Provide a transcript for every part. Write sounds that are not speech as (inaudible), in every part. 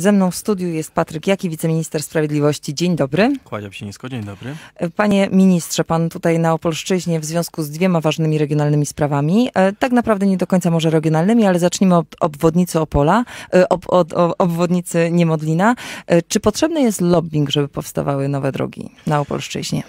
Ze mną w studiu jest Patryk Jaki, wiceminister sprawiedliwości. Dzień dobry. Kładziam się nisko, dzień dobry. Panie ministrze, pan tutaj na Opolszczyźnie w związku z dwiema ważnymi regionalnymi sprawami, e, tak naprawdę nie do końca może regionalnymi, ale zacznijmy od obwodnicy Opola, e, ob, od obwodnicy Niemodlina. E, czy potrzebny jest lobbying, żeby powstawały nowe drogi na Opolszczyźnie?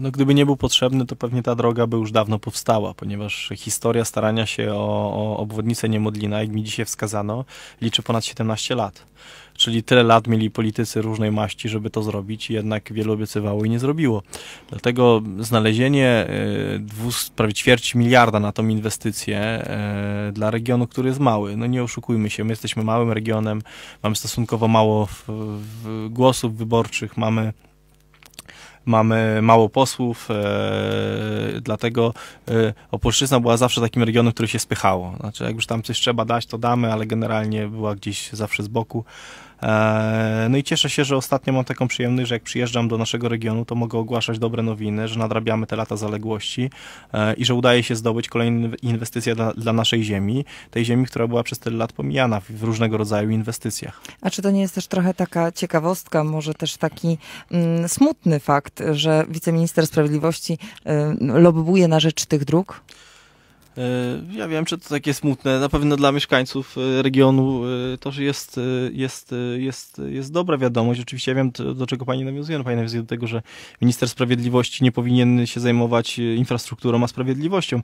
no gdyby nie był potrzebny, to pewnie ta droga by już dawno powstała, ponieważ historia starania się o, o obwodnicę Niemodlina, jak mi dzisiaj wskazano, liczy ponad 17 lat. Czyli tyle lat mieli politycy różnej maści, żeby to zrobić, jednak wielu obiecywało i nie zrobiło. Dlatego znalezienie e, prawie ćwierć miliarda na tą inwestycję e, dla regionu, który jest mały, no nie oszukujmy się, my jesteśmy małym regionem, mamy stosunkowo mało w, w głosów wyborczych, mamy mamy mało posłów, e, dlatego e, Opolszczyzna była zawsze takim regionem, który się spychało. Znaczy, jak już tam coś trzeba dać, to damy, ale generalnie była gdzieś zawsze z boku. E, no i cieszę się, że ostatnio mam taką przyjemność, że jak przyjeżdżam do naszego regionu, to mogę ogłaszać dobre nowiny, że nadrabiamy te lata zaległości e, i że udaje się zdobyć kolejne inwestycje dla, dla naszej ziemi, tej ziemi, która była przez tyle lat pomijana w różnego rodzaju inwestycjach. A czy to nie jest też trochę taka ciekawostka, może też taki mm, smutny fakt, że wiceminister sprawiedliwości y, lobbuje na rzecz tych dróg? Ja wiem, czy to takie smutne. Na pewno dla mieszkańców e, regionu e, to, że jest, e, jest, jest, jest dobra wiadomość. Oczywiście ja wiem, do czego pani nawiązuje. No, pani nawiązuje do tego, że minister sprawiedliwości nie powinien się zajmować infrastrukturą, a sprawiedliwością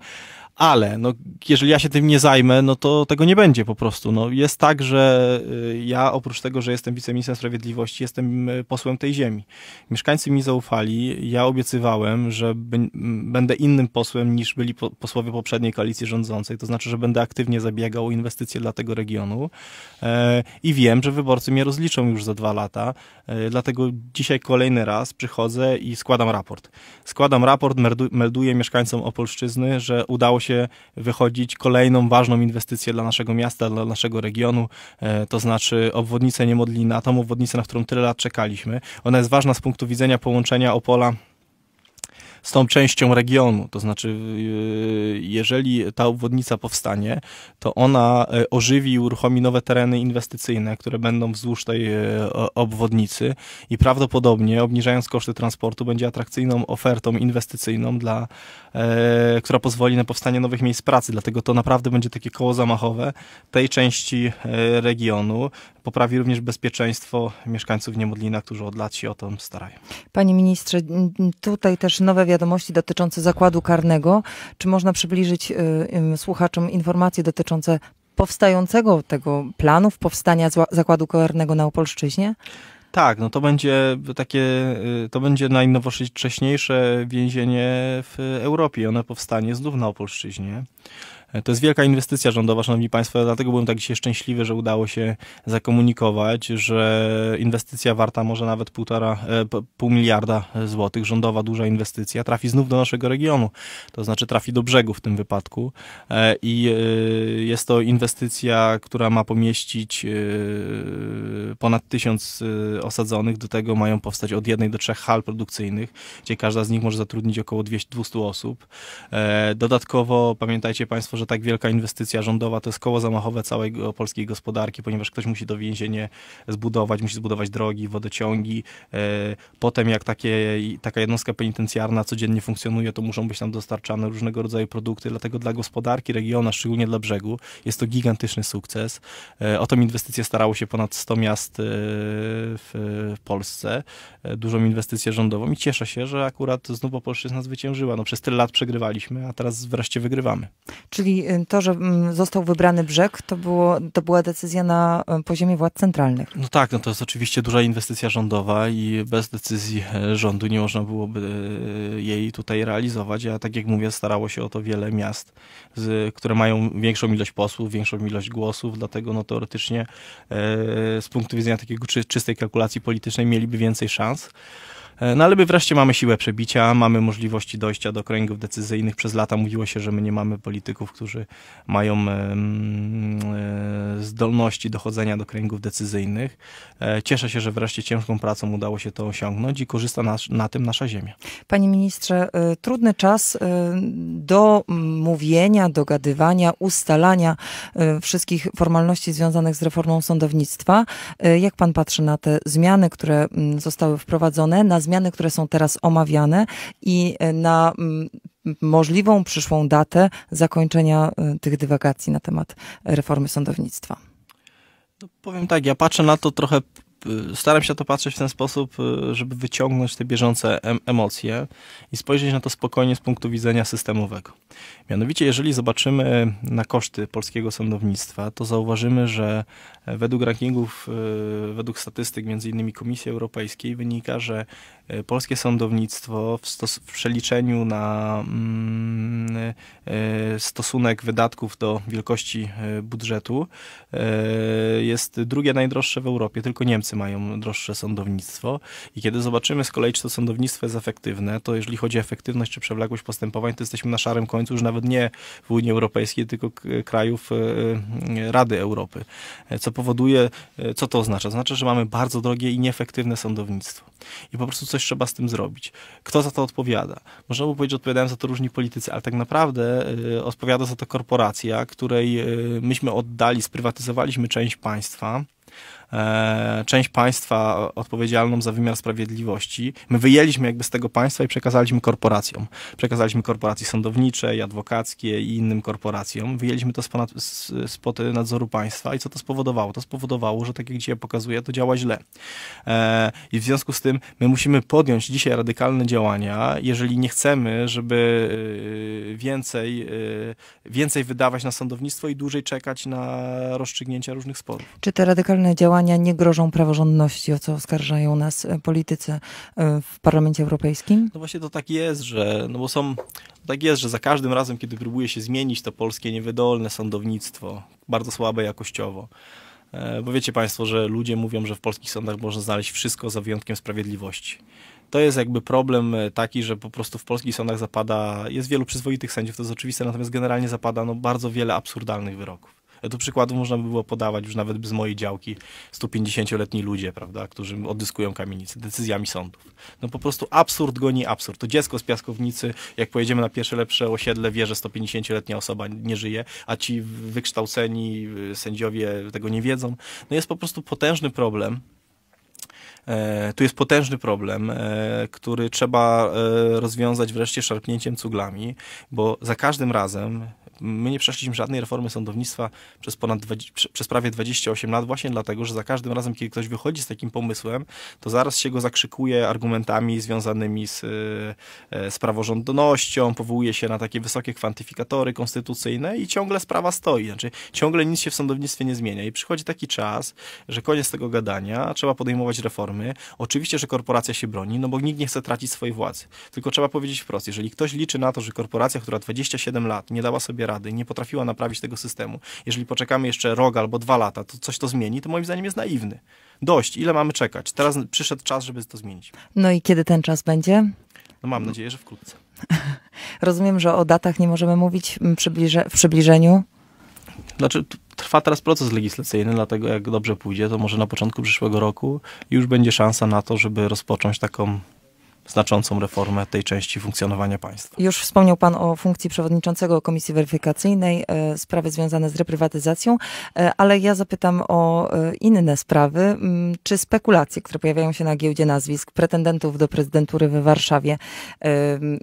ale no, jeżeli ja się tym nie zajmę, no to tego nie będzie po prostu. No, jest tak, że y, ja oprócz tego, że jestem wiceministrem sprawiedliwości, jestem y, posłem tej ziemi. Mieszkańcy mi zaufali, ja obiecywałem, że będę innym posłem niż byli posłowie poprzedniej koalicji rządzącej, to znaczy, że będę aktywnie zabiegał o inwestycje dla tego regionu e, i wiem, że wyborcy mnie rozliczą już za dwa lata, e, dlatego dzisiaj kolejny raz przychodzę i składam raport. Składam raport, melduję mieszkańcom Opolszczyzny, że udało się wychodzić kolejną ważną inwestycję dla naszego miasta, dla naszego regionu, e, to znaczy obwodnicę Niemodlina, tą obwodnicę, na którą tyle lat czekaliśmy. Ona jest ważna z punktu widzenia połączenia Opola z tą częścią regionu. To znaczy, y, jeżeli ta obwodnica powstanie, to ona e, ożywi i uruchomi nowe tereny inwestycyjne, które będą wzdłuż tej e, obwodnicy i prawdopodobnie obniżając koszty transportu będzie atrakcyjną ofertą inwestycyjną, dla, e, która pozwoli na powstanie nowych miejsc pracy. Dlatego to naprawdę będzie takie koło zamachowe tej części regionu poprawi również bezpieczeństwo mieszkańców Niemodlina, którzy od lat się o to starają. Panie ministrze, tutaj też nowe wiadomości dotyczące zakładu karnego. Czy można przybliżyć y, y, słuchaczom informacje dotyczące powstającego tego planu, powstania zakładu karnego na Opolszczyźnie? Tak, no to będzie takie, y, to będzie najnowocześniejsze więzienie w Europie. Ono powstanie znów na Opolszczyźnie. E, to jest wielka inwestycja rządowa, szanowni państwo, dlatego byłem tak dzisiaj szczęśliwy, że udało się zakomunikować, że inwestycja warta może nawet półtora, e, pół miliarda złotych, rządowa duża inwestycja, trafi znów do naszego regionu, to znaczy trafi do brzegu w tym wypadku e, i jest to inwestycja, która ma pomieścić ponad tysiąc osadzonych, do tego mają powstać od jednej do trzech hal produkcyjnych, gdzie każda z nich może zatrudnić około 200 osób. Dodatkowo pamiętajcie państwo, że że tak wielka inwestycja rządowa to jest koło zamachowe całej polskiej gospodarki, ponieważ ktoś musi to więzienie zbudować, musi zbudować drogi, wodociągi. E, potem jak takie, taka jednostka penitencjarna codziennie funkcjonuje, to muszą być tam dostarczane różnego rodzaju produkty, dlatego dla gospodarki regionu, szczególnie dla brzegu, jest to gigantyczny sukces. E, o tą inwestycję starało się ponad 100 miast e, w Polsce, dużą inwestycję rządową i cieszę się, że akurat znów Opolszczyzna zwyciężyła. No, przez tyle lat przegrywaliśmy, a teraz wreszcie wygrywamy. Czyli czyli y, to, że mm, został wybrany brzeg, to, było, to była decyzja na y, poziomie władz centralnych. No tak, no to jest oczywiście duża inwestycja rządowa i bez decyzji e, rządu nie można byłoby e, jej tutaj realizować, a tak jak mówię, starało się o to wiele miast, które mają większą ilość posłów, większą ilość głosów, dlatego no teoretycznie e, z punktu widzenia takiego czystej kalkulacji politycznej mieliby więcej szans. E, no ale my wreszcie mamy siłę przebicia, mamy możliwości dojścia do kręgów decyzyjnych. Przez lata mówiło się, że my nie mamy polityków, którzy mają e, zdolności dochodzenia do kręgów decyzyjnych. E, cieszę się, że wreszcie ciężką pracą udało się to osiągnąć i korzysta na, na tym nasza ziemia. Panie ministrze, trudny czas do mówienia, dogadywania, ustalania wszystkich formalności związanych z reformą sądownictwa. Jak pan patrzy na te zmiany, które mm, zostały wprowadzone, na zmiany, które są teraz omawiane i e, na mm, możliwą przyszłą datę zakończenia e, tych dywagacji na temat e, reformy sądownictwa? No, powiem tak, ja patrzę na to trochę Y, staram się na to patrzeć w ten sposób, y, żeby wyciągnąć te bieżące emocje i spojrzeć na to spokojnie z punktu widzenia systemowego. Mianowicie, jeżeli zobaczymy na koszty polskiego sądownictwa, to zauważymy, że e, według rankingów, e, według statystyk między innymi Komisji Europejskiej wynika, że e, polskie sądownictwo w, w przeliczeniu na mm, E, stosunek wydatków do wielkości e, budżetu e, jest drugie najdroższe w Europie, tylko Niemcy mają droższe sądownictwo. I kiedy zobaczymy z kolei, czy to sądownictwo jest efektywne, to jeżeli chodzi o efektywność czy przewlekłość postępowań, to jesteśmy na szarym końcu już nawet nie w Unii Europejskiej, tylko krajów Rady Europy. Co powoduje, co to oznacza? Oznacza, że mamy bardzo drogie i nieefektywne sądownictwo. I po prostu coś trzeba z tym zrobić. Kto za to odpowiada? Można by powiedzieć, że odpowiadają za to różni politycy, ale tak naprawdę naprawdę y, odpowiada za to korporacja, której y, myśmy oddali, sprywatyzowaliśmy część państwa E, część państwa odpowiedzialną za wymiar sprawiedliwości. My wyjęliśmy jakby z tego państwa i przekazaliśmy korporacjom. Przekazaliśmy korporacji sądowniczej, adwokackiej i innym korporacjom. Wyjęliśmy to spod, spod nadzoru państwa i co to spowodowało? To spowodowało, że tak jak dzisiaj pokazuję, to działa źle. E, I w związku z tym my musimy podjąć dzisiaj radykalne działania, jeżeli nie chcemy, żeby y, więcej, y, więcej wydawać na sądownictwo i dłużej czekać na rozstrzygnięcia różnych sporów. Czy te radykalne działania działania nie grożą praworządności, o co oskarżają nas e, politycy e, w Parlamencie Europejskim? No właśnie to tak jest, że no bo są tak jest, że za każdym razem, kiedy próbuje się zmienić to polskie niewydolne sądownictwo, bardzo słabe jakościowo. E, bo wiecie Państwo, że ludzie mówią, że w polskich sądach można znaleźć wszystko za wyjątkiem sprawiedliwości. To jest jakby problem taki, że po prostu w polskich sądach zapada, jest wielu przyzwoitych sędziów, to jest oczywiste, natomiast generalnie zapada no, bardzo wiele absurdalnych wyroków. Tu przykładów można by było podawać już nawet z mojej działki 150-letni ludzie, prawda, którzy odyskują kamienicy decyzjami sądów. No po prostu absurd goni absurd. To dziecko z piaskownicy, jak pojedziemy na pierwsze lepsze osiedle, wie, że 150-letnia osoba nie żyje, a ci wykształceni y, sędziowie tego nie wiedzą. No jest po prostu potężny problem E, tu jest potężny problem, e, który trzeba e, rozwiązać wreszcie szarpnięciem cuglami, bo za każdym razem my nie przeszliśmy żadnej reformy sądownictwa przez, ponad 20, przez prawie 28 lat, właśnie dlatego, że za każdym razem, kiedy ktoś wychodzi z takim pomysłem, to zaraz się go zakrzykuje argumentami związanymi z, z praworządnością, powołuje się na takie wysokie kwantyfikatory konstytucyjne i ciągle sprawa stoi. Znaczy, ciągle nic się w sądownictwie nie zmienia. I przychodzi taki czas, że koniec tego gadania, trzeba podejmować reformę formy. Oczywiście, że korporacja się broni, no bo nikt nie chce tracić swojej władzy. Tylko trzeba powiedzieć wprost, jeżeli ktoś liczy na to, że korporacja, która 27 lat nie dała sobie rady, nie potrafiła naprawić tego systemu, jeżeli poczekamy jeszcze rok albo dwa lata, to coś to zmieni, to moim zdaniem jest naiwny. Dość, ile mamy czekać? Teraz przyszedł czas, żeby to zmienić. No i kiedy ten czas będzie? No mam nadzieję, że wkrótce. (laughs) Rozumiem, że o datach nie możemy mówić w przybliżeniu. Znaczy, trwa teraz proces legislacyjny, dlatego jak dobrze pójdzie, to może na początku przyszłego roku już będzie szansa na to, żeby rozpocząć taką znaczącą reformę tej części funkcjonowania państwa. Już wspomniał Pan o funkcji przewodniczącego Komisji Weryfikacyjnej, e, sprawy związane z reprywatyzacją, e, ale ja zapytam o e, inne sprawy. Mm, czy spekulacje, które pojawiają się na giełdzie nazwisk pretendentów do prezydentury w Warszawie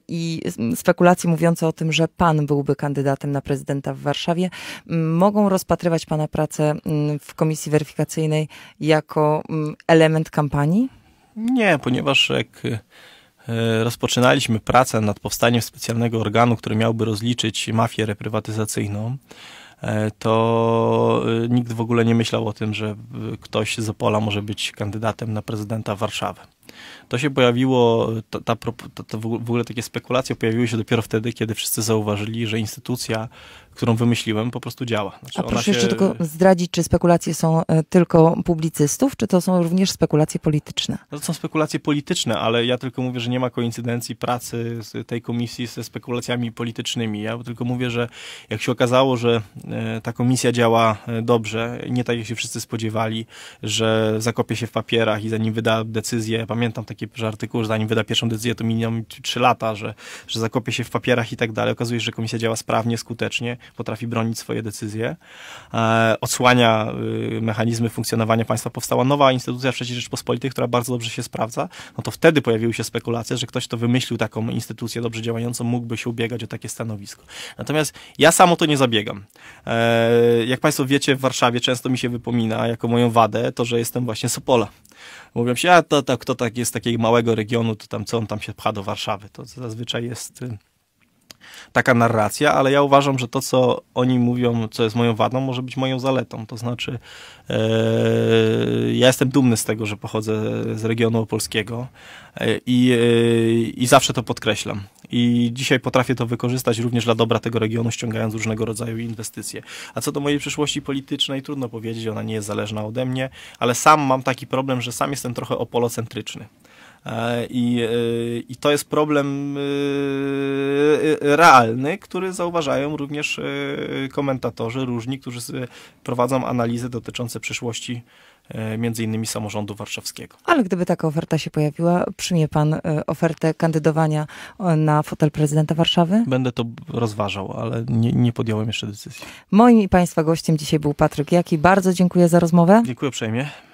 i spekulacje mówiące o tym, że Pan byłby kandydatem na prezydenta w Warszawie, mogą rozpatrywać Pana pracę w Komisji Weryfikacyjnej jako element kampanii? Nie, ponieważ jak y, y, rozpoczynaliśmy pracę nad powstaniem specjalnego organu, który miałby rozliczyć mafię reprywatyzacyjną, e, to y, nikt w ogóle nie myślał o tym, że ktoś z Opola może być kandydatem na prezydenta Warszawy. To się pojawiło, ta, ta, w ogóle takie spekulacje pojawiły się dopiero wtedy, kiedy wszyscy zauważyli, że instytucja którą wymyśliłem, po prostu działa. Znaczy A proszę się... jeszcze tylko zdradzić, czy spekulacje są e, tylko publicystów, czy to są również spekulacje polityczne? No to są spekulacje polityczne, ale ja tylko mówię, że nie ma koincydencji pracy tej komisji ze spekulacjami politycznymi. Ja tylko mówię, że jak się okazało, że e, ta komisja działa e, dobrze, nie tak jak się wszyscy spodziewali, że zakopie się w papierach i zanim wyda decyzję, pamiętam taki artykuł, że zanim wyda pierwszą decyzję, to miną trzy lata, że, że zakopie się w papierach i tak dalej. Okazuje się, że komisja działa sprawnie, skutecznie potrafi bronić swoje decyzje, e, odsłania y, mechanizmy funkcjonowania państwa. Powstała nowa instytucja III Rzeczpospolitej, która bardzo dobrze się sprawdza, no to wtedy pojawiły się spekulacje, że ktoś, kto wymyślił taką instytucję dobrze działającą, mógłby się ubiegać o takie stanowisko. Natomiast ja sam o to nie zabiegam. E, jak Państwo wiecie, w Warszawie często mi się wypomina jako moją wadę to, że jestem właśnie Sopola. Opola. Mówią się, a to, to kto tak jest z takiego małego regionu, to tam co on tam się pcha do Warszawy. To zazwyczaj jest y, taka narracja, ale ja uważam, że to, co oni mówią, co jest moją wadą, może być moją zaletą. To znaczy, e, ja jestem dumny z tego, że pochodzę z regionu opolskiego e, i, e, i zawsze to podkreślam. I dzisiaj potrafię to wykorzystać również dla dobra tego regionu, ściągając różnego rodzaju inwestycje. A co do mojej przyszłości politycznej, trudno powiedzieć, ona nie jest zależna ode mnie, ale sam mam taki problem, że sam jestem trochę opolocentryczny. E, I, e, I to jest problem e, realny, który zauważają również komentatorzy różni, którzy prowadzą analizy dotyczące przyszłości między innymi samorządu warszawskiego. Ale gdyby taka oferta się pojawiła, przyjmie pan ofertę kandydowania na fotel prezydenta Warszawy? Będę to rozważał, ale nie, nie podjąłem jeszcze decyzji. Moim i państwa gościem dzisiaj był Patryk Jaki. Bardzo dziękuję za rozmowę. Dziękuję uprzejmie.